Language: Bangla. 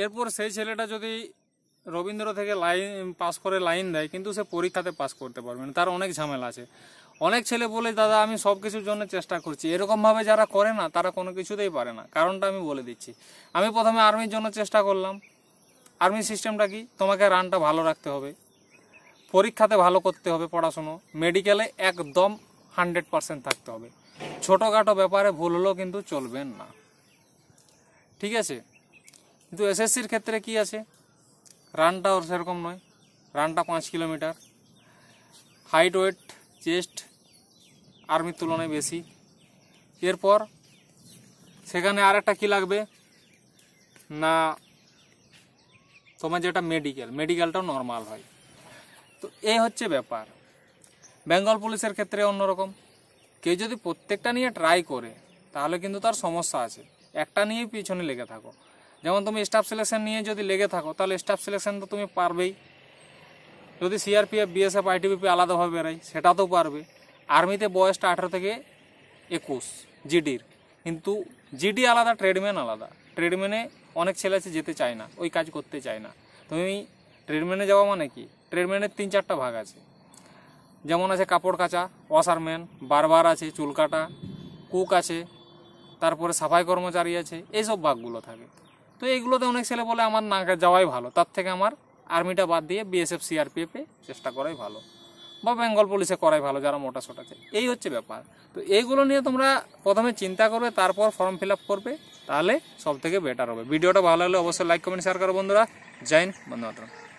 এরপর সেই ছেলেটা যদি রবীন্দ্র থেকে লাইন পাস করে লাইন দেয় কিন্তু সে পরীক্ষাতে পাস করতে পারবে না তার অনেক ঝামেলা আছে অনেক ছেলে বলে দাদা আমি সব কিছুর জন্য চেষ্টা করছি এরকমভাবে যারা করে না তারা কোনো কিছুতেই পারে না কারণটা আমি বলে দিচ্ছি আমি প্রথমে আর্মির জন্য চেষ্টা করলাম আর্মি সিস্টেমটা কি তোমাকে রানটা ভালো রাখতে হবে পরীক্ষাতে ভালো করতে হবে পড়াশুনো মেডিকেলে একদম হান্ড্রেড পারসেন্ট থাকতে হবে ছোটোখাটো ব্যাপারে ভুল হলেও কিন্তু চলবেন না ঠিক আছে কিন্তু এসএসসির ক্ষেত্রে কি আছে রানটা ওর সেরকম নয় রানটা পাঁচ কিলোমিটার হাইট ওয়েট চেস্ট আর্মির তুলনায় বেশি এরপর সেখানে আর একটা কী লাগবে না তোমার যেটা মেডিকেল মেডিকেলটাও নর্মাল হয় তো এই হচ্ছে ব্যাপার বেঙ্গল পুলিশের ক্ষেত্রে অন্যরকম কেউ যদি প্রত্যেকটা নিয়ে ট্রাই করে তাহলে কিন্তু তার সমস্যা আছে একটা নিয়েই পিছনে লেগে থাকো যেমন তুমি স্টাফ সিলেকশন নিয়ে যদি লেগে থাকো তাহলে স্টাফ সিলেকশন তো তুমি পারবেই যদি সিআরপিএফ বিএসএফ আইটিবিপি আলাদাভাবে বেরোয় সেটা তো পারবে আর্মিতে বয়সটা আঠেরো থেকে একুশ জিডির কিন্তু জিডি আলাদা ট্রেডম্যান আলাদা ট্রেডম্যানে অনেক ছেলে আছে যেতে চায় না ওই কাজ করতে চায় না তুমি ট্রেডম্যানে যাওয়া মানে কি ট্রেডম্যানের তিন চারটা ভাগ আছে যেমন আছে কাপড় কাচা ওয়াশারম্যান বারবার আছে চুল কাটা কুক আছে তারপরে সাফাই কর্মচারী আছে এইসব ভাগগুলো থাকে তো এইগুলোতে অনেক ছেলে বলে আমার না যাওয়াই ভালো তার থেকে আমার আর্মিটা বাদ দিয়ে বিএসএফ সিআরপিএফে চেষ্টা করাই ভালো বা বেঙ্গল পুলিশে করাই ভালো যারা মোটা ছোটাছে এই হচ্ছে ব্যাপার তো এইগুলো নিয়ে তোমরা প্রথমে চিন্তা করবে তারপর ফর্ম ফিল করবে তাহলে সব থেকে বেটার হবে ভিডিওটা ভালো লাগলে অবশ্যই লাইক কমেন্ট শেয়ার করো বন্ধুরা জয় হিন্দ বন্ধু